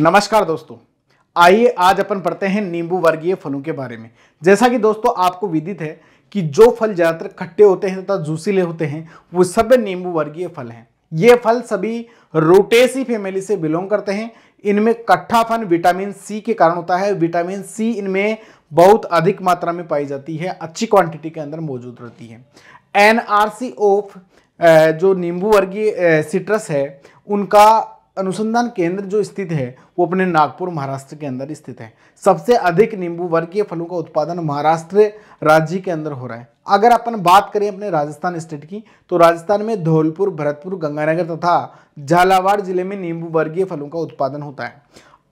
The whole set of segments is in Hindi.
नमस्कार दोस्तों आइए आज अपन पढ़ते हैं नींबू वर्गीय फलों के बारे में जैसा कि दोस्तों आपको विदित है कि जो फल ज़्यादातर खट्टे होते हैं तथा जूसीले होते हैं वो सब नींबू वर्गीय फल हैं ये फल सभी रोटेसी फैमिली से बिलोंग करते हैं इनमें कट्ठाफन विटामिन सी के कारण होता है विटामिन सी इनमें बहुत अधिक मात्रा में पाई जाती है अच्छी क्वांटिटी के अंदर मौजूद रहती है एन ऑफ जो नींबू वर्गीय सिट्रस है उनका अनुसंधान केंद्र जो स्थित है वो अपने नागपुर महाराष्ट्र के अंदर स्थित है सबसे अधिक नींबू वर्गीय फलों का उत्पादन महाराष्ट्र राज्य के अंदर हो रहा है अगर अपन बात करें अपने राजस्थान स्टेट की तो राजस्थान में धौलपुर भरतपुर गंगानगर तथा झालावाड़ जिले में नींबू वर्गीय फलों का उत्पादन होता है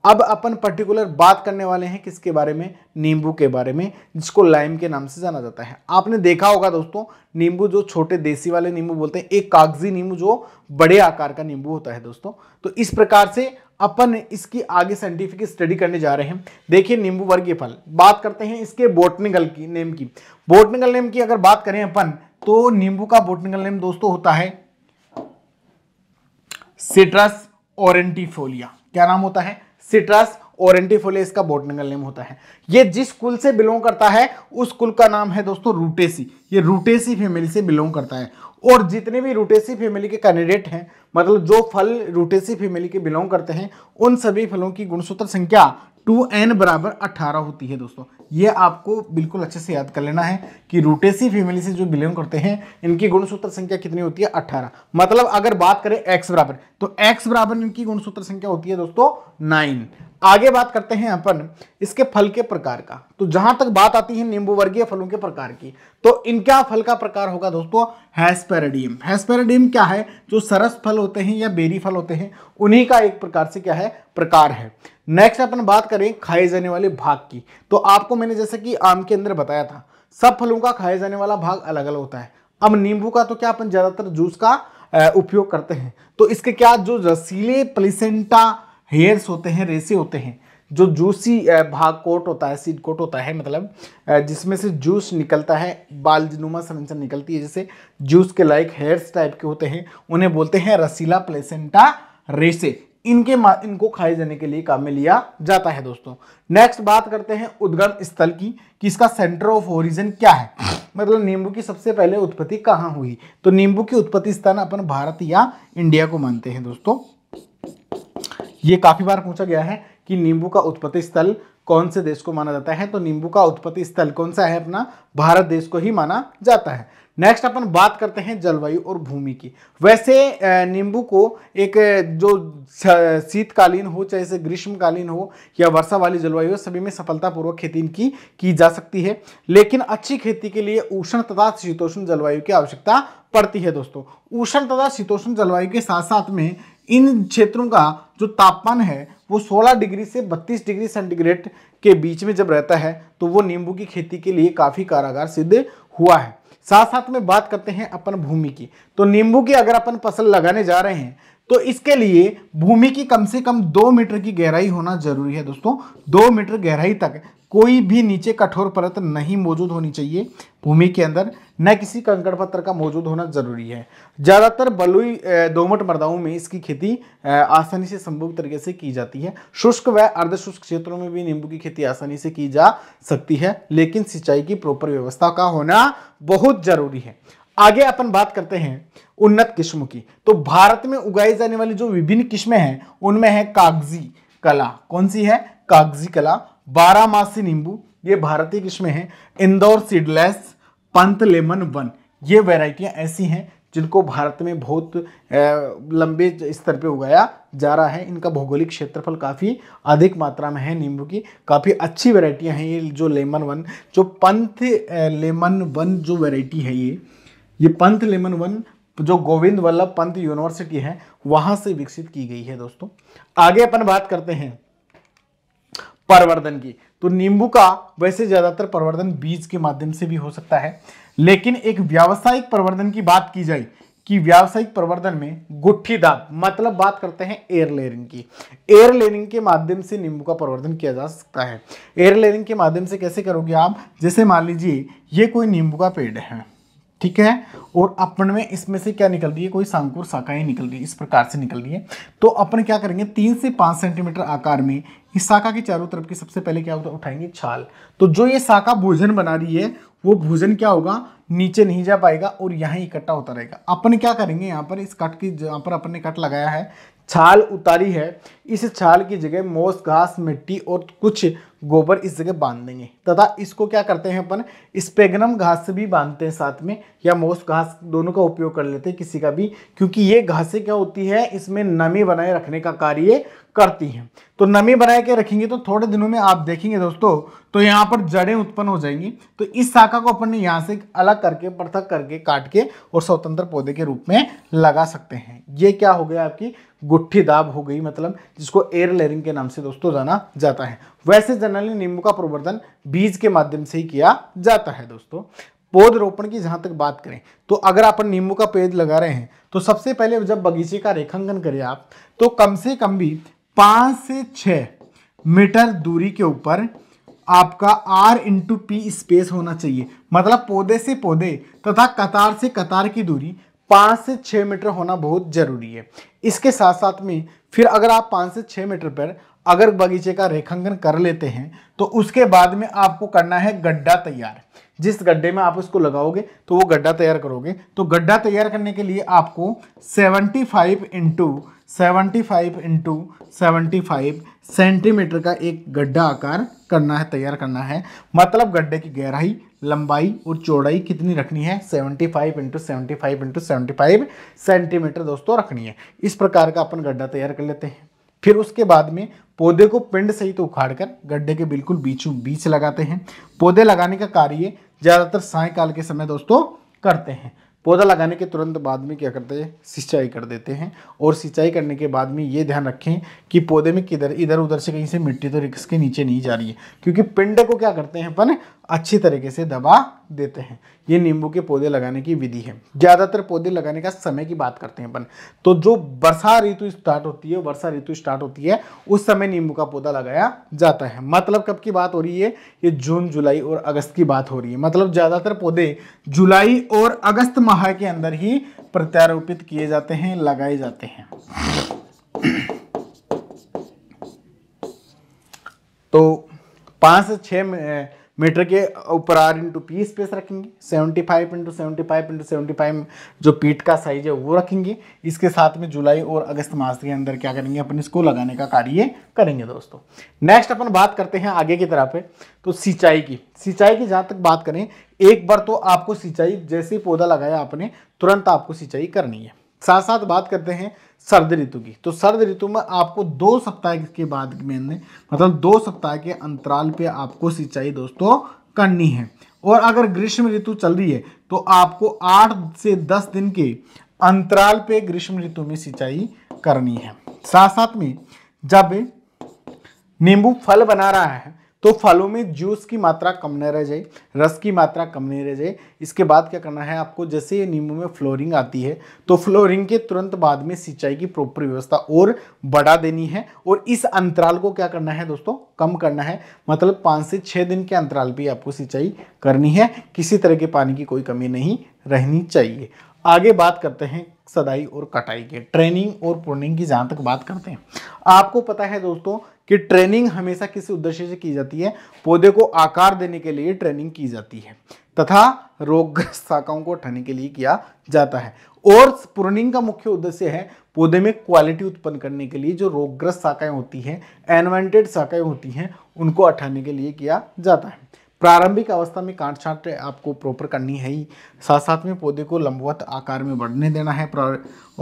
अब अपन पर्टिकुलर बात करने वाले हैं किसके बारे में नींबू के बारे में जिसको लाइम के नाम से जाना जाता है आपने देखा होगा दोस्तों नींबू जो छोटे देसी वाले नींबू बोलते हैं एक कागजी नींबू जो बड़े आकार का नींबू होता है दोस्तों तो इस प्रकार से अपन इसकी आगे साइंटिफिक स्टडी करने जा रहे हैं देखिए नींबू वर्गीय फल बात करते हैं इसके बोटनिकल की नेम की बोटनिकल नेम की अगर बात करें अपन तो नींबू का बोटनिकल नेम दोस्तों होता है सिट्रस ओरेंटिफोलिया क्या नाम होता है सिट्रस ओरेंटिफोले इसका बोटनिकल नेम होता है ये जिस कुल से बिलोंग करता है उस कुल का नाम है दोस्तों रूटेसी ये रूटेसी फैमिली से बिलोंग करता है और जितने भी रूटेसी फैमिली के कैंडिडेट हैं मतलब जो फल रूटेसी फैमिली के बिलोंग करते हैं उन सभी फलों की गुणसूत्र संख्या टू एन बराबर अट्ठारह होती है दोस्तों ये आपको बिल्कुल अच्छे से याद कर लेना है कि रूटेसी फैमिली से जो बिलोंग करते हैं इनकी गुणसूत्र संख्या कितनी होती है अट्ठारह मतलब अगर बात करें एक्स बराबर तो एक्स बराबर इनकी गुणसूत्र संख्या होती है दोस्तों नाइन आगे बात करते हैं अपन इसके फल के प्रकार का तो जहां तक बात आती है नींबू वर्गीय फलों के प्रकार की तो इनका फल का प्रकार होगा दोस्तों हैस्पेरिडियम हैस्पेरिडियम क्या है जो सरस फल होते हैं या बेरी फल होते हैं उन्हीं का एक प्रकार से क्या है प्रकार है नेक्स्ट अपन बात करें खाए जाने वाले भाग की तो आपको मैंने जैसे कि आम के अंदर बताया था सब फलों का खाए जाने वाला भाग अलग अलग होता है अब नींबू का तो क्या अपन ज़्यादातर जूस का उपयोग करते हैं तो इसके क्या जो रसीले प्लिसेंटा हेयर्स होते हैं रेसे होते हैं जो जूसी भाग कोट होता है सीड कोट होता है मतलब जिसमें से जूस निकलता है बालजनुमा संरचना निकलती है जैसे जूस के लाइक हेयर्स टाइप के होते हैं उन्हें बोलते हैं रसीला प्लेसेंटा रेसे इनके इनको खाए जाने के लिए काम में लिया जाता है दोस्तों नेक्स्ट बात करते हैं उद्गम स्थल की कि इसका सेंटर ऑफ ओरिजिन क्या है मतलब नींबू की सबसे पहले उत्पत्ति कहाँ हुई तो नींबू की उत्पत्ति स्थान अपन भारत या इंडिया को मानते हैं दोस्तों ये काफ़ी बार पूछा गया है कि नींबू का उत्पत्ति स्थल कौन से देश को माना जाता है तो नींबू का उत्पत्ति स्थल कौन सा है अपना भारत देश को ही माना जाता है नेक्स्ट अपन बात करते हैं जलवायु और भूमि की वैसे नींबू को एक जो शीतकालीन हो चाहे से ग्रीष्मकालीन हो या वर्षा वाली जलवायु हो सभी में सफलतापूर्वक खेती इनकी की जा सकती है लेकिन अच्छी खेती के लिए उष्ण तथा शीतोष्ण जलवायु की आवश्यकता पड़ती है दोस्तों उष्ण तथा शीतोष्ण जलवायु के साथ साथ में इन क्षेत्रों का जो तापमान है वो 16 डिग्री से 32 डिग्री सेंटीग्रेड के बीच में जब रहता है तो वो नींबू की खेती के लिए काफ़ी कारागार सिद्ध हुआ है साथ साथ में बात करते हैं अपन भूमि की तो नींबू की अगर अपन फसल लगाने जा रहे हैं तो इसके लिए भूमि की कम से कम दो मीटर की गहराई होना जरूरी है दोस्तों दो मीटर गहराई तक कोई भी नीचे कठोर परत नहीं मौजूद होनी चाहिए भूमि के अंदर न किसी कंकड़ पत्थर का मौजूद होना जरूरी है ज़्यादातर बलुई दोमट मरदाओं में इसकी खेती आसानी से संभव तरीके से की जाती है शुष्क व अर्धशुष्क क्षेत्रों में भी नींबू की खेती आसानी से की जा सकती है लेकिन सिंचाई की प्रॉपर व्यवस्था का होना बहुत जरूरी है आगे अपन बात करते हैं उन्नत किस्म की तो भारत में उगाई जाने वाली जो विभिन्न किस्में हैं उनमें है कागजी कला कौन सी है कागजी कला बारामासी नींबू ये भारतीय किस्में हैं Indore seedless Pant lemon one ये वेराइटियाँ ऐसी हैं जिनको भारत में बहुत लंबे स्तर पे उगाया जा रहा है इनका भौगोलिक क्षेत्रफल काफ़ी अधिक मात्रा में है नींबू की काफ़ी अच्छी वेराइटियाँ हैं ये जो लेमन वन जो पंथ लेमन वन जो वेराइटी है ये ये पंथ लेमन वन जो गोविंद वल्लभ पंत यूनिवर्सिटी है वहाँ से विकसित की गई है दोस्तों आगे अपन बात करते हैं परवर्धन की तो नींबू का वैसे ज़्यादातर प्रवर्धन बीज के माध्यम से भी हो सकता है लेकिन एक व्यावसायिक प्रवर्धन की बात की जाए कि व्यावसायिक प्रवर्धन में गुट्ठी मतलब बात करते हैं एयर लेयरिंग की एयर लेयरिंग के माध्यम से नींबू का प्रवर्धन किया जा सकता है एयर लेयरिंग के माध्यम से कैसे करोगे आप जैसे मान लीजिए ये कोई नींबू का पेड़ है ठीक है और अपन में इसमें से क्या निकल रही है कोई सांकुर शाखाएं निकल रही है इस प्रकार से निकल रही है तो अपन क्या करेंगे तीन से पाँच सेंटीमीटर आकार में इस शाखा के चारों तरफ की सबसे पहले क्या होता है उठाएंगे छाल तो जो ये शाखा भोजन बना रही है वो भोजन क्या होगा नीचे नहीं जा पाएगा और यहाँ इकट्ठा होता रहेगा अपन क्या करेंगे यहाँ पर इस कट की जहाँ पर अपन ने कट लगाया है छाल उतारी है इस छाल की जगह मोस घास मिट्टी और कुछ गोबर इस जगह बांध देंगे तथा इसको क्या करते हैं अपन स्पेगनम घास भी बांधते हैं साथ में या मोस घास दोनों का उपयोग कर लेते हैं किसी का भी क्योंकि ये घासें क्या होती है इसमें नमी बनाए रखने का कार्य करती हैं तो नमी बनाए के रखेंगे तो थोड़े दिनों में आप देखेंगे दोस्तों तो यहाँ पर जड़ें उत्पन्न हो जाएंगी तो इस शाखा को अपन ने यहाँ से अलग करके पृथक करके काट के और स्वतंत्र पौधे के रूप में लगा सकते हैं ये क्या हो गया आपकी गुट्ठी दाब हो गई मतलब जिसको एयर लेयरिंग के नाम से दोस्तों जाना जाता है वैसे जनरली नींबू का प्रवर्धन बीज के माध्यम से ही किया जाता है दोस्तों पौधरोपण की जहाँ तक बात करें तो अगर आप नींबू का पेड़ लगा रहे हैं तो सबसे पहले जब बगीचे का रेखांकन करें आप तो कम से कम भी पाँच से छ मीटर दूरी के ऊपर आपका आर इंटू पी स्पेस होना चाहिए मतलब पौधे से पौधे तथा कतार से कतार की दूरी पाँच से छः मीटर होना बहुत ज़रूरी है इसके साथ साथ में फिर अगर आप पाँच से छः मीटर पर अगर बगीचे का रेखांकन कर लेते हैं तो उसके बाद में आपको करना है गड्ढा तैयार जिस गड्ढे में आप उसको लगाओगे तो वो गड्ढा तैयार करोगे तो गड्ढा तैयार करने के लिए आपको 75 five into seventy five into five centimetre का एक गड्ढा आकार करना है तैयार करना है मतलब गड्ढे की गहराई लंबाई और चौड़ाई कितनी रखनी है 75 five into seventy five into seventy five centimetre दोस्तों रखनी है इस प्रकार का अपन गड्ढा तैयार कर लेते हैं फिर उसके बाद में पौधे को पिंड सहित तो उखाड़कर गड्ढे के बिल्कुल बीचों बीच लगाते हैं पौधे लगाने का कार्य ज़्यादातर सायकाल के समय दोस्तों करते हैं पौधा लगाने के तुरंत बाद में क्या करते हैं सिंचाई कर देते हैं और सिंचाई करने के बाद में ये ध्यान रखें कि पौधे में किधर इधर उधर से कहीं से मिट्टी तो रिक्स के नीचे नहीं जा रही है क्योंकि पिंड को क्या करते हैं अपन अच्छी तरीके से दबा देते हैं ये नींबू के पौधे लगाने की विधि है ज़्यादातर पौधे लगाने का समय की बात करते हैं अपन तो जो वर्षा ऋतु स्टार्ट होती है वर्षा ऋतु स्टार्ट होती है उस समय नींबू का पौधा लगाया जाता है मतलब कब की बात हो रही है ये जून जुलाई और अगस्त की बात हो रही है मतलब ज़्यादातर पौधे जुलाई और अगस्त माह के अंदर ही प्रत्यारोपित किए जाते हैं लगाए जाते हैं तो पाँच से छः मीटर के ऊपर आर इंटू पी स्पेस रखेंगे seventy five into seventy five into seventy five जो पीट का साइज है वो रखेंगे इसके साथ में जुलाई और अगस्त मास के अंदर क्या करेंगे अपन इसको लगाने का कार्य करेंगे दोस्तों नेक्स्ट अपन बात करते हैं आगे की तरफ है तो सिंचाई की सिंचाई की जहाँ तक बात करें एक बार तो आपको सिंचाई जैसे पौधा लगाया आपने तुरंत आपको सिंचाई करनी है साथ साथ बात करते हैं सर्द ऋतु की तो सर्द ऋतु में आपको दो सप्ताह के बाद में मतलब दो सप्ताह के अंतराल पे आपको सिंचाई दोस्तों करनी है और अगर ग्रीष्म ऋतु चल रही है तो आपको आठ से दस दिन के अंतराल पे ग्रीष्म ऋतु में सिंचाई करनी है साथ साथ में जब नींबू फल बना रहा है तो फलों में जूस की मात्रा कम न रह जाए रस की मात्रा कम नहीं रह जाए इसके बाद क्या करना है आपको जैसे ये नींबू में फ्लोरिंग आती है तो फ्लोरिंग के तुरंत बाद में सिंचाई की प्रॉपर व्यवस्था और बढ़ा देनी है और इस अंतराल को क्या करना है दोस्तों कम करना है मतलब पाँच से छः दिन के अंतराल पर आपको सिंचाई करनी है किसी तरह के पानी की कोई कमी नहीं रहनी चाहिए आगे बात करते हैं सदाई और कटाई के ट्रेनिंग और पुर्निंग की जहाँ तक बात करते हैं आपको पता है दोस्तों कि ट्रेनिंग हमेशा किसी उद्देश्य से की जाती है पौधे को आकार देने के लिए ट्रेनिंग की जाती है तथा रोगग्रस्त शाखाओं को उठाने के लिए किया जाता है और प्रूनिंग का मुख्य उद्देश्य है पौधे में क्वालिटी उत्पन्न करने के लिए जो रोगग्रस्त शाखाएं होती हैं एनवेंटेड शाखाएं होती हैं उनको उठाने के लिए किया जाता है प्रारंभिक अवस्था में काट छाट आपको प्रॉपर करनी है ही साथ साथ में पौधे को लंबवत आकार में बढ़ने देना है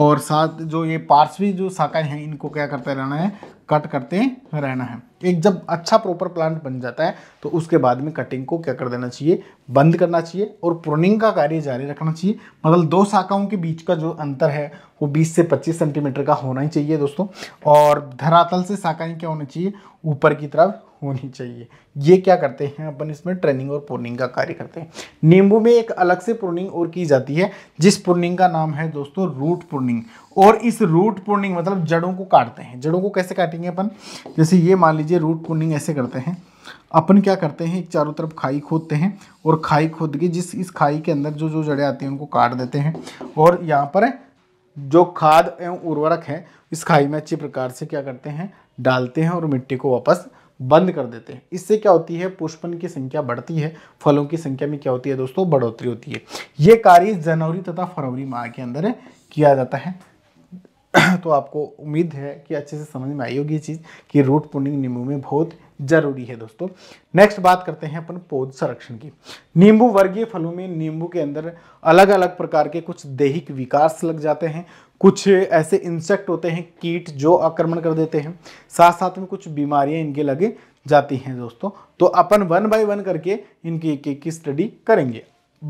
और साथ जो ये पार्श्वी जो शाखाएँ हैं इनको क्या करते रहना है कट करते रहना है एक जब अच्छा प्रॉपर प्लांट बन जाता है तो उसके बाद में कटिंग को क्या कर देना चाहिए बंद करना चाहिए और प्रोनिंग का कार्य जारी रखना चाहिए मतलब दो शाखाओं के बीच का जो अंतर है वो 20 से 25 सेंटीमीटर का होना ही चाहिए दोस्तों और धरातल से शाखाएँ क्या होनी चाहिए ऊपर की तरफ होनी चाहिए ये क्या करते हैं अपन इसमें ट्रेनिंग और प्रोनिंग का कार्य करते हैं नींबू में एक अलग से प्रोनिंग और की जाती है जिस प्रोनिंग का नाम है दोस्तों रूट प्रोनिंग और इस रूट प्रोनिंग मतलब जड़ों को काटते हैं जड़ों को कैसे काटेंगे अपन जैसे ये मान लीजिए लीजिए रूट पुनिंग ऐसे करते हैं अपन क्या करते हैं एक चारों तरफ खाई खोदते हैं और खाई खोद के जिस इस खाई के अंदर जो जो जड़े आती हैं उनको काट देते हैं और यहाँ पर जो खाद एवं उर्वरक है इस खाई में अच्छी प्रकार से क्या करते हैं डालते हैं और मिट्टी को वापस बंद कर देते हैं इससे क्या होती है पुष्पन की संख्या बढ़ती है फलों की संख्या में क्या होती है दोस्तों बढ़ोतरी होती है ये कार्य जनवरी तथा फरवरी माह के अंदर किया जाता है तो आपको उम्मीद है कि अच्छे से समझ में आई होगी ये चीज़ कि रूट पुनिंग नींबू में बहुत जरूरी है दोस्तों नेक्स्ट बात करते हैं अपन पौध संरक्षण की नींबू वर्गीय फलों में नींबू के अंदर अलग अलग प्रकार के कुछ दैहिक विकास लग जाते हैं कुछ ऐसे इंसेक्ट होते हैं कीट जो आक्रमण कर देते हैं साथ साथ में कुछ बीमारियां इनके लगे जाती हैं दोस्तों तो अपन वन बाय वन करके इनकी एक एक की स्टडी करेंगे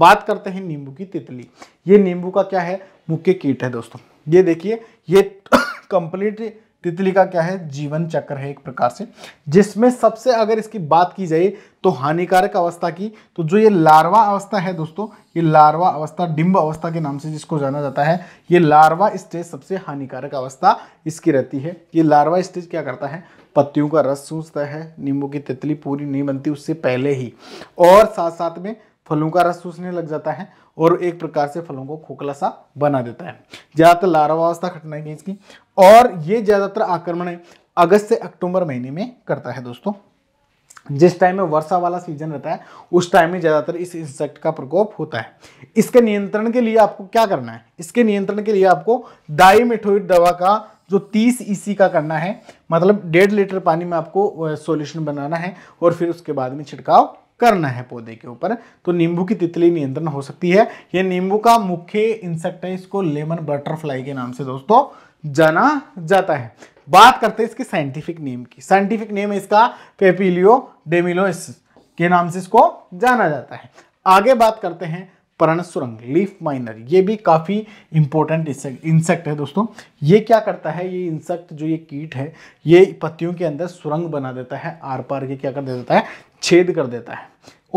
बात करते हैं नींबू की तितली ये नींबू का क्या है मुख्य कीट है दोस्तों ये देखिए ये कंप्लीट तितली का क्या है जीवन चक्र है एक प्रकार से जिसमें सबसे अगर इसकी बात की जाए तो हानिकारक अवस्था की तो जो ये लार्वा अवस्था है दोस्तों ये लार्वा अवस्था डिम्ब अवस्था के नाम से जिसको जाना जाता है ये लार्वा स्टेज सबसे हानिकारक अवस्था इसकी रहती है ये लार्वा स्टेज क्या करता है पत्तियों का रस सूझता है नींबू की तितली पूरी नहीं बनती उससे पहले ही और साथ साथ में फलों का रस चूसने लग जाता है और एक प्रकार से फलों को खोखला सा बना देता है ज़्यादातर लारावावस्था घटना है इसकी और ये ज़्यादातर आक्रमण अगस्त से अक्टूबर महीने में करता है दोस्तों जिस टाइम में वर्षा वाला सीजन रहता है उस टाइम में ज़्यादातर इस इंसेक्ट का प्रकोप होता है इसके नियंत्रण के लिए आपको क्या करना है इसके नियंत्रण के लिए आपको डाईमिठोइड दवा का जो 30 ईसी e का करना है मतलब डेढ़ लीटर पानी में आपको सॉल्यूशन बनाना है और फिर उसके बाद में छिड़काव करना है पौधे के ऊपर तो नींबू की तितली नियंत्रण हो सकती है ये नींबू का मुख्य इंसेक्ट है इसको लेमन बटरफ्लाई के नाम से दोस्तों जाना जाता है बात करते हैं इसके साइंटिफिक नेम की साइंटिफिक नेम है इसका पेपिलियो डेमिलोस के नाम से इसको जाना जाता है आगे बात करते हैं सुरंग लीफ माइनर ये भी काफ़ी इंपॉर्टेंट इंसेक्ट है दोस्तों ये क्या करता है ये इंसेक्ट जो ये कीट है ये पत्तियों के अंदर सुरंग बना देता है आर पार के क्या कर देता है छेद कर देता है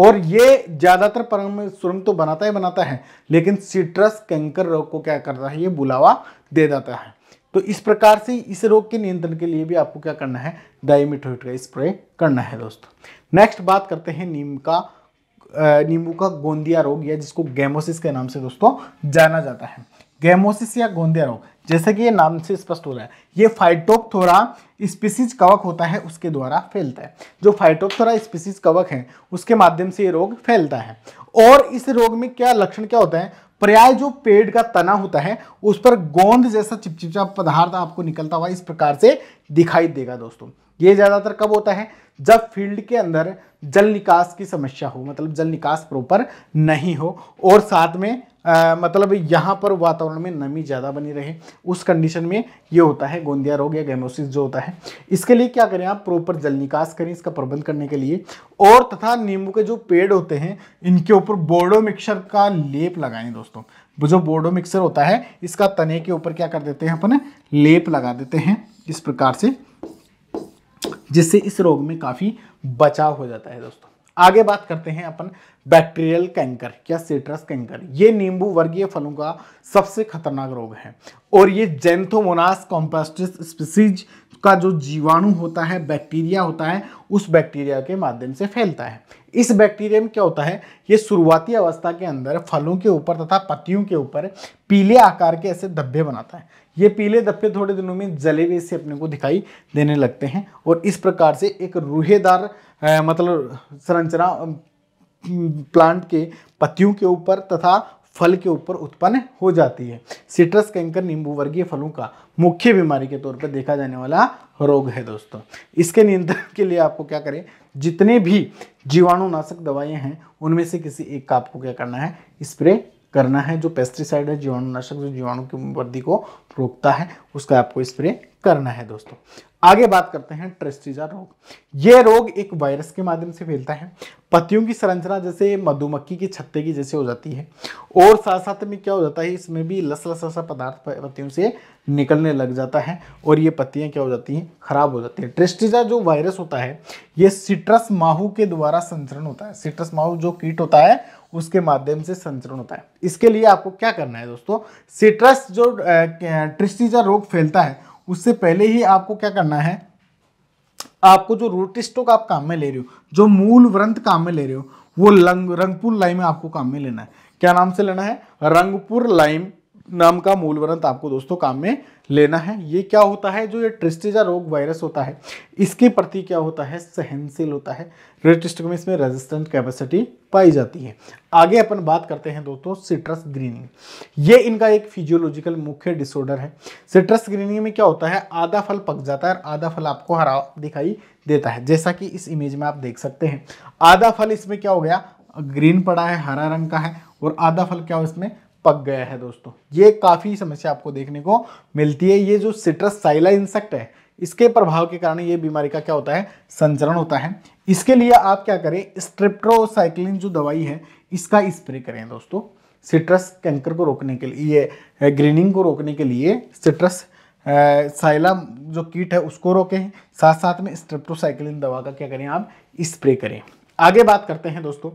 और ये ज़्यादातर पर सुरंग तो बनाता ही बनाता है लेकिन सिट्रस कैंकर रोग को क्या करता है ये बुलावा दे देता है तो इस प्रकार से इस रोग के नियंत्रण के लिए भी आपको क्या करना है डाइमिथोइड का स्प्रे करना है दोस्तों नेक्स्ट बात करते हैं नीम का नींबू का गोंदिया रोग या जिसको गैमोसिस के नाम से दोस्तों जाना जाता है गैमोसिस या गोंदिया रोग जैसे कि ये नाम से स्पष्ट हो रहा है ये फाइटोपथोरा स्पीसीज कवक होता है उसके द्वारा फैलता है जो फाइटोपथोरा स्पीसीज कवक है उसके माध्यम से ये रोग फैलता है और इस रोग में क्या लक्षण क्या होता है पर्याय जो पेड़ का तना होता है उस पर गोंद जैसा चिपचिपचा पदार्थ आपको निकलता हुआ इस प्रकार से दिखाई देगा दोस्तों ये ज़्यादातर कब होता है जब फील्ड के अंदर जल निकास की समस्या हो मतलब जल निकास प्रॉपर नहीं हो और साथ में आ, मतलब यहाँ पर वातावरण में नमी ज़्यादा बनी रहे उस कंडीशन में ये होता है गोंदिया रोग या गैमोसिस जो होता है इसके लिए क्या करें आप प्रॉपर जल निकास करें इसका प्रबंध करने के लिए और तथा नींबू के जो पेड़ होते हैं इनके ऊपर बोर्डो मिक्सर का लेप लगाएं दोस्तों जो बोर्डो मिक्सर होता है इसका तने के ऊपर क्या कर देते हैं अपन लेप लगा देते हैं इस प्रकार से जिससे इस रोग में काफ़ी बचाव हो जाता है दोस्तों आगे बात करते हैं अपन बैक्टीरियल कैंकर या सिट्रस कैंकर ये नींबू वर्गीय फलों का सबसे खतरनाक रोग है और ये जेंथोमोनास कॉम्पास्टिस स्पीसीज का जो जीवाणु होता है बैक्टीरिया होता है उस बैक्टीरिया के माध्यम से फैलता है इस बैक्टीरिया में क्या होता है ये शुरुआती अवस्था के अंदर फलों के ऊपर तथा पत्तियों के ऊपर पीले आकार के ऐसे धब्बे बनाता है ये पीले धब्बे थोड़े दिनों में जले हुए से अपने को दिखाई देने लगते हैं और इस प्रकार से एक रूहेदार मतलब संरचना प्लांट के पत्तियों के ऊपर तथा फल के ऊपर उत्पन्न हो जाती है सिट्रस कैंकर नींबू वर्गीय फलों का मुख्य बीमारी के तौर पर देखा जाने वाला रोग है दोस्तों इसके नियंत्रण के लिए आपको क्या करें जितने भी जीवाणुनाशक दवाएं हैं उनमें से किसी एक का आपको क्या करना है स्प्रे करना है जो पेस्टिसाइड है जीवाणुनाशक जो जीवाणु की वृद्धि को रोकता है उसका आपको स्प्रे करना है दोस्तों आगे बात करते हैं ट्रेस्टिजा रोग ये रोग एक वायरस के माध्यम से फैलता है पत्तियों की संरचना जैसे मधुमक्खी के छत्ते की जैसे हो जाती है और साथ साथ में क्या हो जाता है इसमें भी लस लसा पदार्थ पत्तियों से निकलने लग जाता है और ये पत्तियां क्या हो जाती हैं खराब हो जाती है ट्रेस्टिजा जो वायरस होता है ये सिट्रस माहू के द्वारा संचरण होता है सिट्रस माहू जो कीट होता है उसके माध्यम से संचरण होता है इसके लिए आपको क्या करना है दोस्तों सिट्रस जो ट्रिस्टीजा रोग फैलता है उससे पहले ही आपको क्या करना है आपको जो रूट स्टोक आप काम में ले रहे हो जो मूल व्रंथ काम में ले रहे हो वो लंग रंगपुर लाइम में आपको काम में लेना है क्या नाम से लेना है रंगपुर लाइम नाम का मूल वृंत आपको दोस्तों काम में लेना है ये क्या होता है जो ये ट्रिस्टिजा रोग वायरस होता है इसके प्रति क्या होता है सहनशील होता है रेटिस्टिक में इसमें रेजिस्टेंट कैपेसिटी पाई जाती है आगे अपन बात करते हैं दोस्तों सिट्रस ग्रीनिंग ये इनका एक फिजियोलॉजिकल मुख्य डिसऑर्डर है सिट्रस ग्रीनिंग में क्या होता है आधा फल पक जाता है और आधा फल आपको हरा दिखाई देता है जैसा कि इस इमेज में आप देख सकते हैं आधा फल इसमें क्या हो गया ग्रीन पड़ा है हरा रंग का है और आधा फल क्या हो इसमें पक गया है दोस्तों ये काफ़ी समस्या आपको देखने को मिलती है ये जो सिट्रस साइला इंसेक्ट है इसके प्रभाव के कारण ये बीमारी का क्या होता है संचरण होता है इसके लिए आप क्या करें स्ट्रिप्ट्रोसाइक्लिन जो दवाई है इसका स्प्रे करें दोस्तों सिट्रस कैंकर को रोकने के लिए ये ग्रीनिंग को रोकने के लिए सिट्रस साइला जो कीट है उसको रोकें साथ साथ में स्ट्रिप्टोसाइक्लिन दवा का क्या करें आप स्प्रे करें आगे बात करते हैं दोस्तों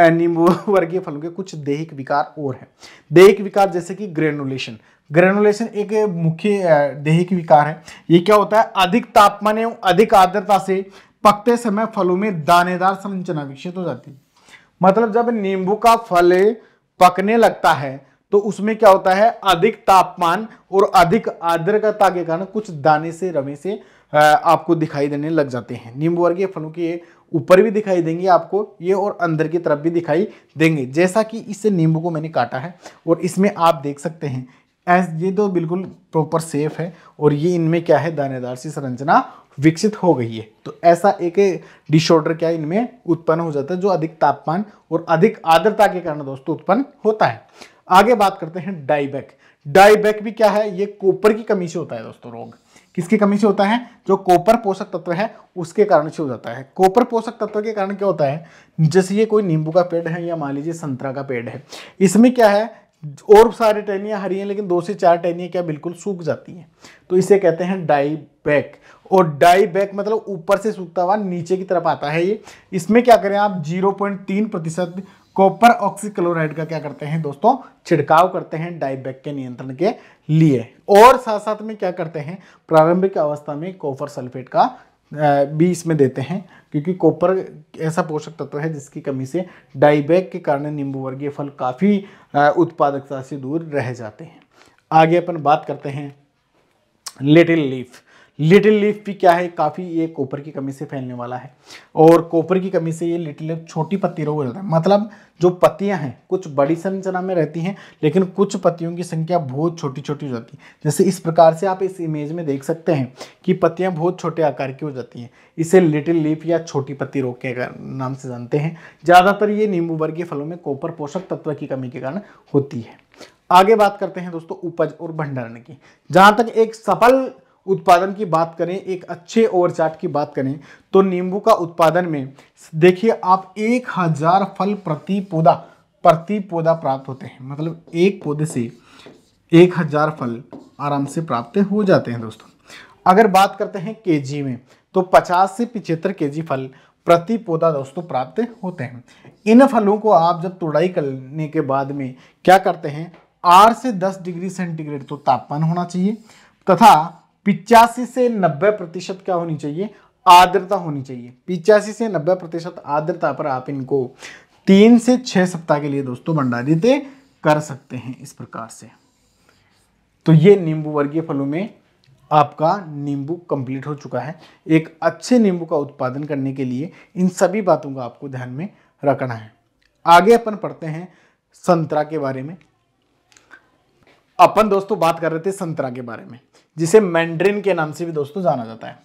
नींबू वर्गीय फलों के कुछ देहिक विकार और हैं देहिक विकार जैसे कि ग्रेनुलेशन ग्रेनुलेशन एक मुख्य देहिक विकार है ये क्या होता है अधिक तापमान एवं अधिक आर्द्रता से पकते समय फलों में दानेदार संरचना विकसित हो जाती है मतलब जब नींबू का फल पकने लगता है तो उसमें क्या होता है अधिक तापमान और अधिक आर्द्रता के कारण कुछ दाने से रवे से आपको दिखाई देने लग जाते हैं नींबू वर्गीय फलों की ऊपर भी दिखाई देंगे आपको ये और अंदर की तरफ भी दिखाई देंगे जैसा कि इस नींबू को मैंने काटा है और इसमें आप देख सकते हैं एस ये तो बिल्कुल प्रॉपर सेफ है और ये इनमें क्या है दानेदार सी संरचना विकसित हो गई है तो ऐसा एक डिसऑर्डर क्या इनमें उत्पन्न हो जाता है जो अधिक तापमान और अधिक आर्द्रता के कारण दोस्तों उत्पन्न होता है आगे बात करते हैं डाईबैक डाईबैक भी क्या है ये कोपर की कमी से होता है दोस्तों रोग किसकी कमी से होता है जो कॉपर पोषक तत्व है उसके कारण से हो जाता है कोपर पोषक तत्व के कारण क्या होता है जैसे ये कोई नींबू का पेड़ है या मान लीजिए संतरा का पेड़ है इसमें क्या है और सारे टहनियाँ हरी हैं लेकिन दो से चार टहनियाँ क्या बिल्कुल सूख जाती हैं तो इसे कहते हैं डाई बैक और डाई बैक मतलब ऊपर से सूखता हुआ नीचे की तरफ आता है ये इसमें क्या करें आप 0.3 प्रतिशत कॉपर ऑक्सीक्लोराइड का क्या करते हैं दोस्तों छिड़काव करते हैं डाइबैक के नियंत्रण के लिए और साथ साथ में क्या करते हैं प्रारंभिक अवस्था में कॉपर सल्फेट का भी इसमें देते हैं क्योंकि कॉपर ऐसा पोषक तत्व है जिसकी कमी से डाइबैक के कारण नींबू वर्गीय फल काफ़ी उत्पादकता से दूर रह जाते हैं आगे अपन बात करते हैं लिटिल लीफ लिटिल लीफ भी क्या है काफ़ी ये कॉपर की कमी से फैलने वाला है और कॉपर की कमी से ये लिटिल लीफ छोटी पत्ती रोग हो जाता है मतलब जो पत्तियां हैं कुछ बड़ी संरचना में रहती हैं लेकिन कुछ पत्तियों की संख्या बहुत छोटी छोटी हो जाती है जैसे इस प्रकार से आप इस इमेज में देख सकते हैं कि पत्तियाँ बहुत छोटे आकार की हो जाती हैं इसे लिटिल लीफ या छोटी पत्ती रोग के नाम से जानते हैं ज़्यादातर ये नींबू वर्गीय फलों में कॉपर पोषक तत्व की कमी के कारण होती है आगे बात करते हैं दोस्तों उपज और भंडारण की जहाँ तक एक सफल उत्पादन की बात करें एक अच्छे ओवरचार्ट की बात करें तो नींबू का उत्पादन में देखिए आप एक हज़ार फल प्रति पौधा प्रति पौधा प्राप्त होते हैं मतलब एक पौधे से एक हज़ार फल आराम से प्राप्त हो जाते हैं दोस्तों अगर बात करते हैं केजी में तो 50 से पिछहत्तर केजी फल प्रति पौधा दोस्तों प्राप्त होते हैं इन फलों को आप जब तोड़ाई करने के बाद में क्या करते हैं आठ से दस डिग्री सेंटीग्रेड तो तापमान होना चाहिए तथा पिचासी से नब्बे प्रतिशत क्या होनी चाहिए आर्द्रता होनी चाहिए पिचासी से नब्बे प्रतिशत आर्द्रता पर आप इनको तीन से छह सप्ताह के लिए दोस्तों भंडारित कर सकते हैं इस प्रकार से तो ये नींबू वर्गीय फलों में आपका नींबू कंप्लीट हो चुका है एक अच्छे नींबू का उत्पादन करने के लिए इन सभी बातों का आपको ध्यान में रखना है आगे अपन पढ़ते हैं संतरा के बारे में अपन दोस्तों बात कर रहे थे संतरा के बारे में जिसे मैंड्रिन के नाम से भी दोस्तों जाना जाता है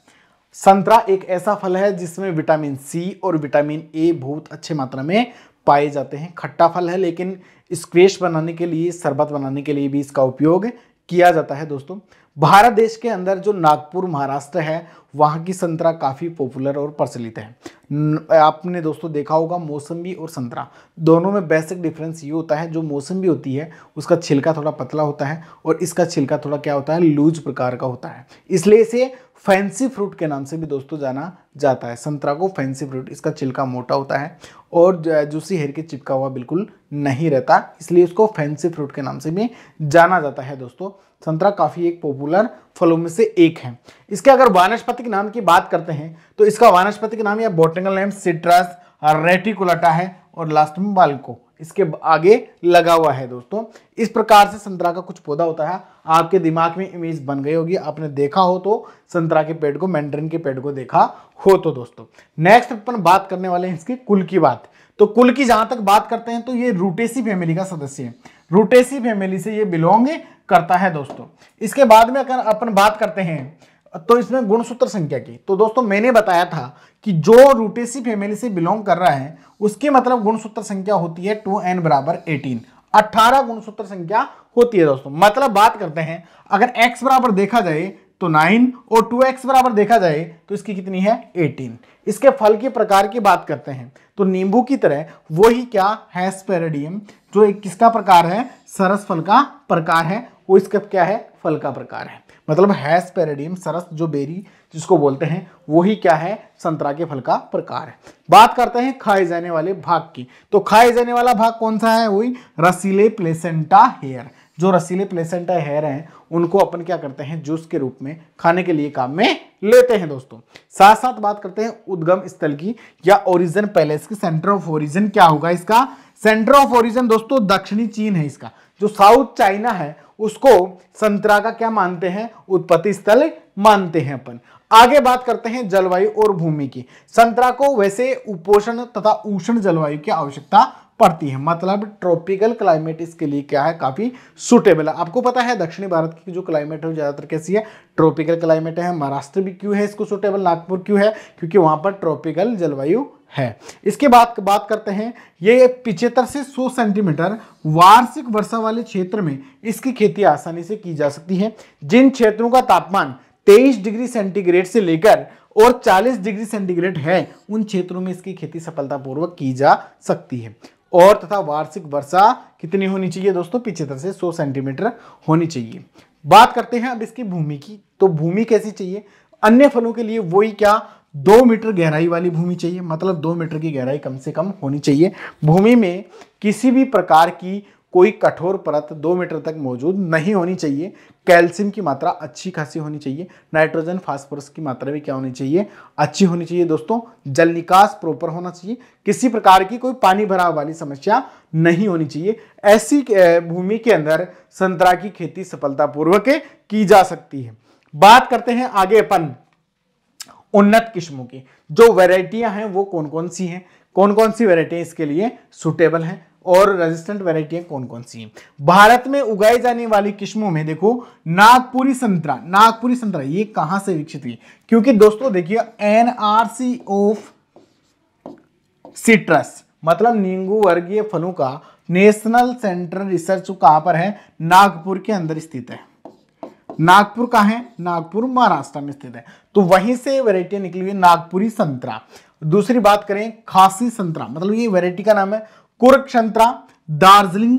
संतरा एक ऐसा फल है जिसमें विटामिन सी और विटामिन ए बहुत अच्छे मात्रा में पाए जाते हैं खट्टा फल है लेकिन स्क्वेश बनाने के लिए शरबत बनाने के लिए भी इसका उपयोग किया जाता है दोस्तों भारत देश के अंदर जो नागपुर महाराष्ट्र है वहाँ की संतरा काफ़ी पॉपुलर और प्रचलित है आपने दोस्तों देखा होगा मौसम्बी और संतरा दोनों में बेसिक डिफरेंस ये होता है जो मौसम्बी होती है उसका छिलका थोड़ा पतला होता है और इसका छिलका थोड़ा क्या होता है लूज प्रकार का होता है इसलिए इसे फैंसी फ्रूट के नाम से भी दोस्तों जाना जाता है संतरा को फैंसी फ्रूट इसका छिलका मोटा होता है और जूसी हेयर के चिपका हुआ बिल्कुल नहीं रहता इसलिए उसको फैंसी फ्रूट के नाम से भी जाना जाता है दोस्तों संतरा काफ़ी एक पॉपुलर फलों में से एक है इसके अगर वानस्पतिक नाम की बात करते हैं तो इसका वानस्पतिक नाम या बोटेनिकल नेम सिट्रस रेटिकुलटा है और लास्ट में बालको इसके आगे लगा हुआ है दोस्तों इस प्रकार से संतरा का कुछ पौधा होता है आपके दिमाग में इमेज बन गई होगी आपने देखा हो तो संतरा के पेड़ को मैंड्रिन के पेड़ को देखा हो तो दोस्तों नेक्स्ट अपन बात करने वाले हैं इसके कुल की बात तो कुल की जहां तक बात करते हैं तो ये रूटेसी फैमिली का सदस्य है रूटेसी फैमिली से ये बिलोंग करता है दोस्तों इसके बाद में अगर अपन बात करते हैं तो इसमें गुणसूत्र संख्या की तो दोस्तों मैंने बताया था कि जो रूटेसी फैमिली से बिलोंग कर रहा है उसकी मतलब गुणसूत्र संख्या होती है टू एन बराबर एटीन अट्ठारह गुणसूत्र संख्या होती है दोस्तों मतलब बात करते हैं अगर एक्स बराबर देखा जाए तो नाइन और टू एक्स बराबर देखा जाए तो इसकी कितनी है एटीन इसके फल के प्रकार की बात करते हैं तो नींबू की तरह वो ही क्या है स्पेरेडियम जो एक किसका प्रकार है सरस फल का प्रकार है वो इसका क्या है फल का प्रकार है मतलब हैस पेरेडियम सरस जो बेरी जिसको बोलते हैं वो ही क्या है संतरा के फल का प्रकार है बात करते हैं खाए जाने वाले भाग की तो खाए जाने वाला भाग कौन सा है वही रसीले प्लेसेंटा हेयर जो रसीले प्लेसेंटा हेयर हैं उनको अपन क्या करते हैं जूस के रूप में खाने के लिए काम में लेते हैं दोस्तों साथ साथ बात करते हैं उद्गम स्थल की या ओरिजन पैलेस की सेंटर ऑफ ओरिजन क्या होगा इसका सेंटर ऑफ ओरिजन दोस्तों दक्षिणी चीन है इसका जो साउथ चाइना है उसको संतरा का क्या मानते हैं उत्पत्ति स्थल मानते हैं अपन आगे बात करते हैं जलवायु और भूमि की संतरा को वैसे उपोषण तथा उष्ण जलवायु की आवश्यकता पड़ती है मतलब ट्रॉपिकल क्लाइमेट इसके लिए क्या है काफ़ी सुटेबल है आपको पता है दक्षिणी भारत की जो क्लाइमेट है ज़्यादातर कैसी है ट्रॉपिकल क्लाइमेट है महाराष्ट्र भी क्यों है इसको सुटेबल नागपुर क्यों है क्योंकि वहाँ पर ट्रॉपिकल जलवायु है इसके बाद बात करते हैं ये पिछहत्तर से 100 सेंटीमीटर वार्षिक वर्षा वाले क्षेत्र में इसकी खेती आसानी से की जा सकती है जिन क्षेत्रों का तापमान 23 डिग्री सेंटीग्रेड से लेकर और 40 डिग्री सेंटीग्रेड है उन क्षेत्रों में इसकी खेती सफलतापूर्वक की जा सकती है और तथा वार्षिक वर्षा कितनी होनी चाहिए दोस्तों पिछहत्तर से 100 सेंटीमीटर होनी चाहिए बात करते हैं अब इसकी भूमि की तो भूमि कैसी चाहिए अन्य फलों के लिए वही क्या दो मीटर गहराई वाली भूमि चाहिए मतलब दो मीटर की गहराई कम से कम होनी चाहिए भूमि में किसी भी प्रकार की कोई कठोर परत दो मीटर तक मौजूद नहीं होनी चाहिए कैल्शियम की मात्रा अच्छी खासी होनी चाहिए नाइट्रोजन फास्फोरस की मात्रा भी क्या होनी चाहिए अच्छी होनी चाहिए दोस्तों जल निकास प्रॉपर होना चाहिए किसी प्रकार की कोई पानी भराव वाली समस्या नहीं होनी चाहिए ऐसी भूमि के अंदर संतरा की खेती सफलतापूर्वक की जा सकती है बात करते हैं आगे अपन उन्नत किस्मों की जो वेराइटियां हैं वो कौन कौन सी हैं कौन कौन सी वेराइटियां इसके लिए सुटेबल हैं और रेजिस्टेंट वेराइटियां कौन कौन सी हैं भारत में उगाई जाने वाली किस्मों में देखो नागपुरी संतरा नागपुरी संतरा ये कहां से विकसित हुई क्योंकि दोस्तों देखिए एनआरसी ऑफ सिट्रस मतलब नींबू वर्गीय फलों का नेशनल सेंटर रिसर्च कहां पर है नागपुर के अंदर स्थित है नागपुर कहा है नागपुर महाराष्ट्र में स्थित है तो वहीं से वेराइटियां निकली हुई नागपुरी संतरा दूसरी बात करें खासी संतरा मतलब ये वेराइटी का नाम है कुरुक्षंत्रा दार्जिलिंग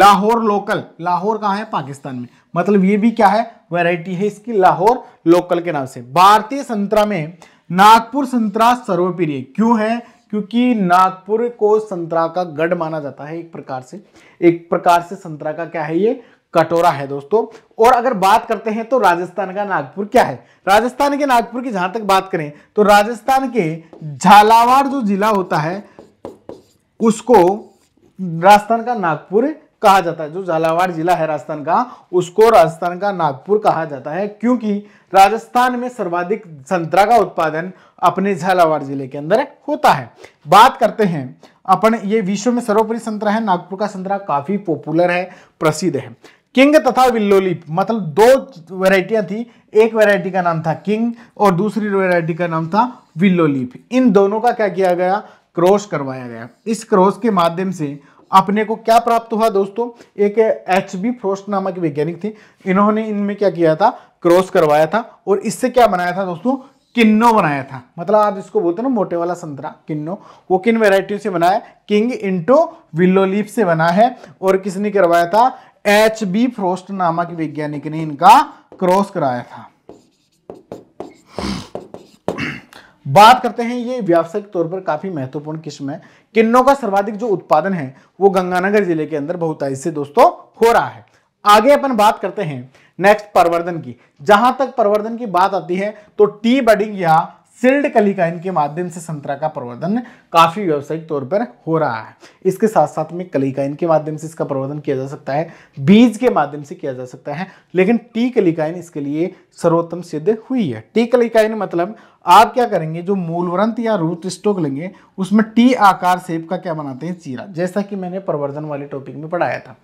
लाहौर लोकल लाहौर कहाँ है पाकिस्तान में मतलब ये भी क्या है वैरायटी है इसकी लाहौर लोकल के नाम से भारतीय संतरा में नागपुर संतरा सर्वप्रिय क्यों है क्योंकि नागपुर को संतरा का गढ़ माना जाता है एक प्रकार से एक प्रकार से संतरा का क्या है ये कटोरा है दोस्तों और अगर बात करते हैं तो राजस्थान का नागपुर क्या है राजस्थान के नागपुर की जहां तक बात करें तो राजस्थान के झालावाड़ जो जिला होता है उसको राजस्थान का नागपुर कहा जाता है जो झालावाड़ जिला है राजस्थान का उसको राजस्थान का नागपुर कहा जाता है क्योंकि राजस्थान में सर्वाधिक संतरा का उत्पादन अपने झालावाड़ जिले के अंदर होता है बात करते हैं अपन ये विश्व में सर्वोपरि संतरा है नागपुर का संतरा काफी पॉपुलर है प्रसिद्ध है किंग तथा विल्लोलीप मतलब दो वेराइटियां थी एक वेरायटी का नाम था किंग और दूसरी वेरायटी का नाम था विल्लोलीप इन दोनों का क्या किया गया क्रॉस करवाया गया इस क्रॉस के माध्यम से अपने को क्या प्राप्त हुआ दोस्तों एक एच बी फ्रोस्ट नामक वैज्ञानिक थे इन्होंने इनमें क्या किया था क्रॉस करवाया था और इससे क्या बनाया था दोस्तों किन्नो बनाया था मतलब आप जिसको बोलते हैं ना मोटे वाला संतरा किन्नो वो किन वेराइटियों से बनाया किंग इंटो विल्लो लीफ से बना है और किसने करवाया था एच बी फ्रोस्ट नामक वैज्ञानिक ने इनका क्रॉस कराया था बात करते हैं ये व्यावसायिक तौर पर काफ़ी महत्वपूर्ण किस्म है किन्नों का सर्वाधिक जो उत्पादन है वो गंगानगर जिले के अंदर बहुत से दोस्तों हो रहा है आगे अपन बात करते हैं नेक्स्ट परवर्धन की जहां तक प्रवर्धन की बात आती है तो टी बडिंग या सिल्ड कलिकाइन के माध्यम से संतरा का प्रवर्धन काफ़ी व्यावसायिक तौर पर हो रहा है इसके साथ साथ में कलिकाइन के माध्यम से इसका प्रवर्धन किया जा सकता है बीज के माध्यम से किया जा सकता है लेकिन टी कलिकाइन इसके लिए सर्वोत्तम सिद्ध हुई है टी कलिकाइन मतलब आप क्या करेंगे जो मूलव्रंत या रूट स्टोक लेंगे उसमें टी आकार सेब का क्या बनाते हैं चीरा जैसा कि मैंने प्रवर्धन वाले टॉपिक में पढ़ाया था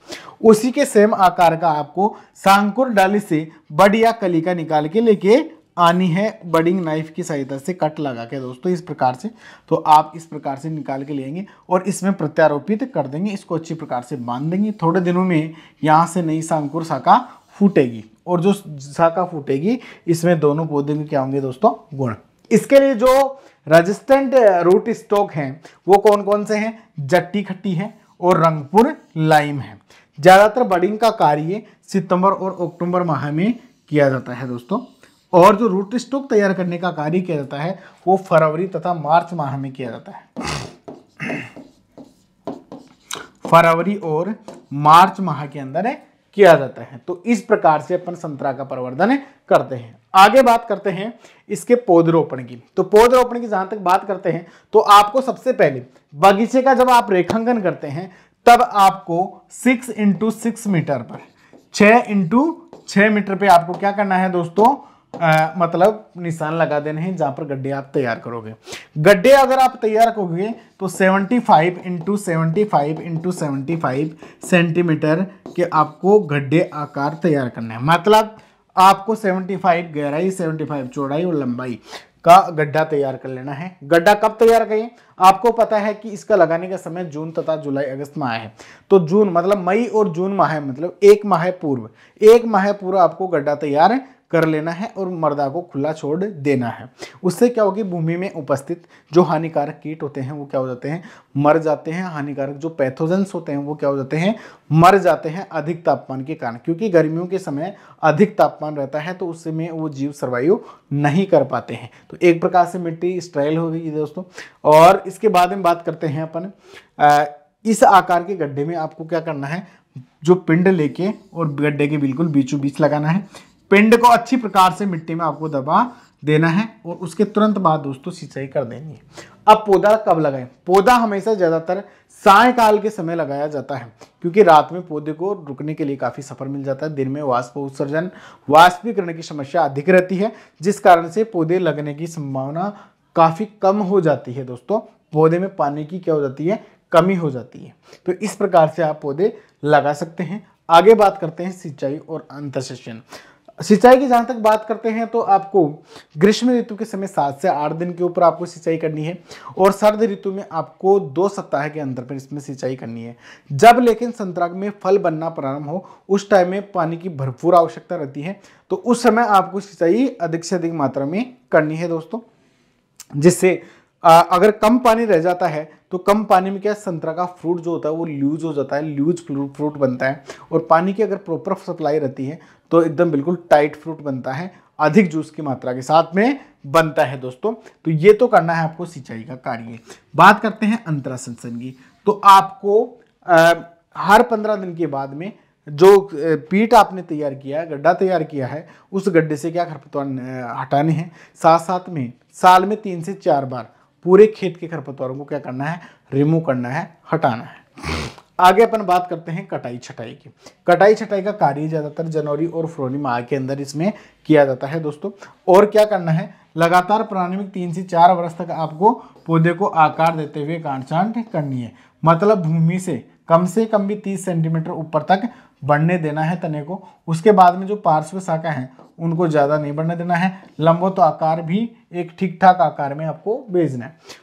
उसी के सेम आकार का आपको सांकुर डाली से बढ़िया कलिका निकाल के लेके आनी है बडिंग नाइफ की सहायता से कट लगा के दोस्तों इस प्रकार से तो आप इस प्रकार से निकाल के लेंगे और इसमें प्रत्यारोपित कर देंगे इसको अच्छी प्रकार से बांध देंगे थोड़े दिनों में यहाँ से नई सांकुर शाखा फूटेगी और जो शाखा फूटेगी इसमें दोनों पौधे के क्या होंगे दोस्तों गुण इसके लिए जो रजिस्टेंट रूट स्टॉक हैं वो कौन कौन से हैं जट्टी खट्टी है और रंगपुर लाइम है ज़्यादातर बडिंग का कार्य सितंबर और अक्टूबर माह में किया जाता है दोस्तों और जो रूट स्टॉक तैयार करने का कार्य किया जाता है वो फरवरी तथा मार्च माह में किया जाता है फरवरी और मार्च माह के अंदर है किया जाता है तो इस प्रकार से अपन संतरा का प्रवर्धन करते हैं आगे बात करते हैं इसके पौधरोपण की तो पौधरोपण की जहां तक बात करते हैं तो आपको सबसे पहले बगीचे का जब आप रेखांकन करते हैं तब आपको सिक्स इंटू सिक्स मीटर पर छ इंटू छ मीटर पे आपको क्या करना है दोस्तों आ, मतलब निशान लगा देने हैं जहाँ पर गड्ढे आप तैयार करोगे गड्ढे अगर आप तैयार करोगे तो 75 five into seventy five into centimetre के आपको गड्ढे आकार तैयार करने हैं मतलब आपको 75 गहराई 75 चौड़ाई और लंबाई का गड्ढा तैयार कर लेना है गड्ढा कब तैयार करें आपको पता है कि इसका लगाने का समय जून तथा जुलाई अगस्त माह है तो जून मतलब मई और जून माह मतलब एक माह पूर्व एक माह पूर्व आपको गड्ढा तैयार कर लेना है और मर्दा को खुला छोड़ देना है उससे क्या होगी भूमि में उपस्थित जो हानिकारक कीट होते हैं वो क्या हो जाते हैं मर जाते हैं हानिकारक जो पैथोजेंस होते हैं वो क्या हो जाते हैं मर जाते हैं अधिक तापमान के कारण क्योंकि गर्मियों के समय अधिक तापमान रहता है तो उस समय वो जीव सर्वाइव नहीं कर पाते हैं तो एक प्रकार से मिट्टी स्ट्राइल हो गई दोस्तों और इसके बाद में बात करते हैं अपन इस आकार के गड्ढे में आपको क्या करना है जो पिंड लेके और गड्ढे के बिल्कुल बीचों बीच लगाना है पिंड को अच्छी प्रकार से मिट्टी में आपको दबा देना है और उसके तुरंत बाद दोस्तों सिंचाई कर देनी है अब पौधा कब लगाएं पौधा हमेशा ज़्यादातर सायकाल के समय लगाया जाता है क्योंकि रात में पौधे को रुकने के लिए काफ़ी सफर मिल जाता है दिन में वाष्प उत्सर्जन वाष्पीकरण की समस्या अधिक रहती है जिस कारण से पौधे लगने की संभावना काफ़ी कम हो जाती है दोस्तों पौधे में पानी की क्या हो जाती है कमी हो जाती है तो इस प्रकार से आप पौधे लगा सकते हैं आगे बात करते हैं सिंचाई और अंतशन सिंचाई की जहाँ तक बात करते हैं तो आपको ग्रीष्म ऋतु के समय सात से आठ दिन के ऊपर आपको सिंचाई करनी है और सर्द ऋतु में आपको दो सप्ताह के अंतर पर इसमें सिंचाई करनी है जब लेकिन संतरा में फल बनना प्रारंभ हो उस टाइम में पानी की भरपूर आवश्यकता रहती है तो उस समय आपको सिंचाई अधिक से अधिक मात्रा में करनी है दोस्तों जिससे अगर कम पानी रह जाता है तो कम पानी में क्या संतरा का फ्रूट जो होता है वो लूज हो जाता है लूज फ्रूट बनता है और पानी की अगर प्रॉपर सप्लाई रहती है तो एकदम बिल्कुल टाइट फ्रूट बनता है अधिक जूस की मात्रा के साथ में बनता है दोस्तों तो ये तो करना है आपको सिंचाई का कार्य बात करते हैं अंतरा संसन की तो आपको आ, हर पंद्रह दिन के बाद में जो पीट आपने तैयार किया है गड्ढा तैयार किया है उस गड्ढे से क्या खरपतवार हटाने हैं साथ साथ में साल में तीन से चार बार पूरे खेत के खरपतवारों को क्या करना है रिमूव करना है हटाना है आगे अपन बात करते हैं कटाई छटाई की कटाई छटाई का कार्य ज़्यादातर जनवरी और फरवरी माह के अंदर इसमें किया जाता है दोस्तों और क्या करना है लगातार प्रारंभिक तीन से चार वर्ष तक आपको पौधे को आकार देते हुए छांट करनी है मतलब भूमि से कम से कम भी तीस सेंटीमीटर ऊपर तक बढ़ने देना है तने को उसके बाद में जो पार्श्व शाखा है उनको ज़्यादा नहीं बढ़ने देना है लंबो तो आकार भी एक ठीक ठाक आकार में आपको भेजना है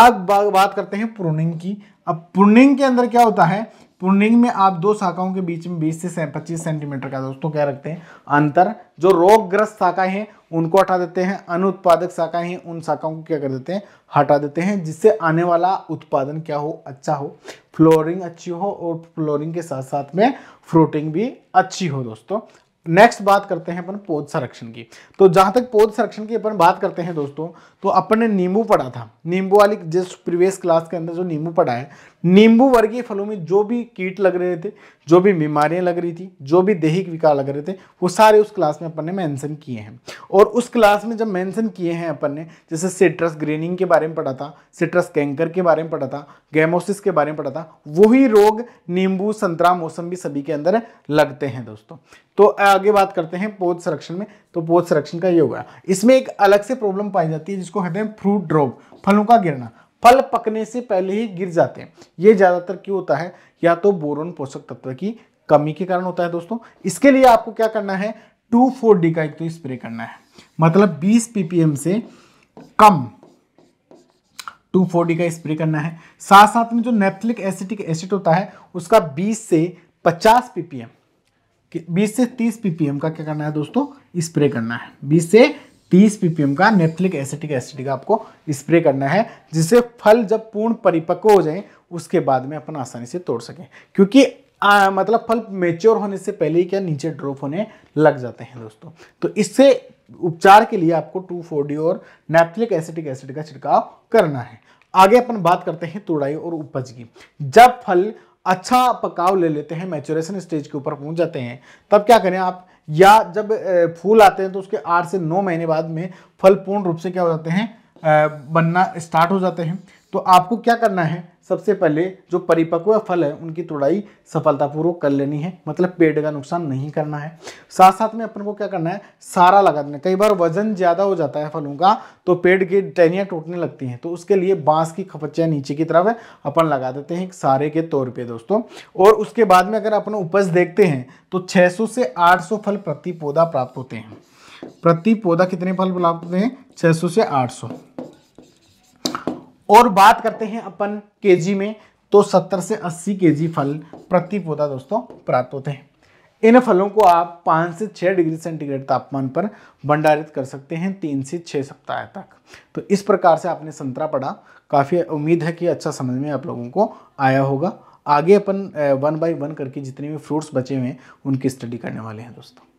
आग बात करते हैं प्रोनिंग की अब पुर्णिंग के अंदर क्या होता है पुर्णिंग में आप दो शाखाओं के बीच में 20 से 25 सेंटीमीटर का दोस्तों क्या रखते हैं अंतर जो रोगग्रस्त शाखाएं हैं उनको हटा देते हैं अनुत्पादक शाखाएं हैं उन शाखाओं को क्या कर देते हैं हटा देते हैं जिससे आने वाला उत्पादन क्या हो अच्छा हो फ्लोरिंग अच्छी हो और फ्लोरिंग के साथ साथ में फ्रूटिंग भी अच्छी हो दोस्तों नेक्स्ट बात करते हैं अपन पौध संरक्षण की तो जहां तक पौध संरक्षण की अपन बात करते हैं दोस्तों तो अपन ने नींबू पढ़ा था नींबू वाली जिस प्रीवियस क्लास के अंदर जो नींबू पढ़ा है नींबू वर्गीय फलों में जो भी कीट लग रहे थे जो भी बीमारियां लग रही थी जो भी देहिक विकार लग रहे थे वो सारे उस क्लास में अपन ने मेंशन किए हैं और उस क्लास में जब मेंशन किए हैं अपन ने जैसे सिट्रस ग्रेनिंग के बारे में पढ़ा था सिट्रस कैंकर के बारे में पढ़ा था गैमोसिस के बारे में पढ़ा था वही रोग नींबू संतरा मौसम सभी के अंदर लगते हैं दोस्तों तो आगे बात करते हैं पोध संरक्षण में तो पोध संरक्षण का ये होगा इसमें एक अलग से प्रॉब्लम पाई जाती है जिसको कहते हैं फ्रूट ड्रॉप फलों का गिरना फल पकने से पहले ही गिर जाते हैं ये ज़्यादातर क्यों होता है या तो बोरोन पोषक तत्व की कमी के कारण होता है दोस्तों इसके लिए आपको क्या करना है टू फोर डी का एक तो स्प्रे करना है मतलब बीस पीपीएम से कम टू फोर डी का स्प्रे करना है साथ साथ में जो नेफ्लिक एसिटिक एसिड होता है उसका बीस से पचास पीपीएम बीस से तीस पीपीएम का क्या करना है दोस्तों स्प्रे करना है बीस से 30 ppm का नेथलिक एसिटिक एसिड का आपको स्प्रे करना है जिससे फल जब पूर्ण परिपक्व हो जाए उसके बाद में अपन आसानी से तोड़ सकें क्योंकि आ, मतलब फल मेच्योर होने से पहले ही क्या नीचे ड्रॉप होने लग जाते हैं दोस्तों तो इससे उपचार के लिए आपको टू फोर डी और नेथलिक एसिटिक एसिड का छिड़काव करना है आगे अपन बात करते हैं तोड़ाई और उपज की जब फल अच्छा पकाव ले लेते हैं मैचुरेशन स्टेज के ऊपर पहुंच जाते हैं तब क्या करें आप या जब फूल आते हैं तो उसके आठ से नौ महीने बाद में फल पूर्ण रूप से क्या हो जाते हैं बनना स्टार्ट हो जाते हैं तो आपको क्या करना है सबसे पहले जो परिपक्व फल है उनकी तोड़ाई सफलतापूर्वक कर लेनी है मतलब पेड़ का नुकसान नहीं करना है साथ साथ में अपन को क्या करना है सारा लगा देना कई बार वजन ज़्यादा हो जाता है फलों का तो पेड़ की टहनियाँ टूटने लगती हैं तो उसके लिए बांस की खपच्चियाँ नीचे की तरफ अपन लगा देते हैं सारे के तौर पर दोस्तों और उसके बाद में अगर अपन उपज देखते हैं तो छः से आठ फल प्रति पौधा प्राप्त होते हैं प्रति पौधा कितने फल प्राप्त होते हैं छः से आठ और बात करते हैं अपन केजी में तो 70 से 80 केजी फल प्रति पौधा दोस्तों प्राप्त होते हैं इन फलों को आप 5 से 6 डिग्री सेंटीग्रेड तापमान पर भंडारित कर सकते हैं तीन से छः सप्ताह तक तो इस प्रकार से आपने संतरा पढ़ा काफ़ी उम्मीद है कि अच्छा समझ में आप लोगों को आया होगा आगे अपन वन बाय वन करके जितने भी फ्रूट्स बचे हुए हैं उनकी स्टडी करने वाले हैं दोस्तों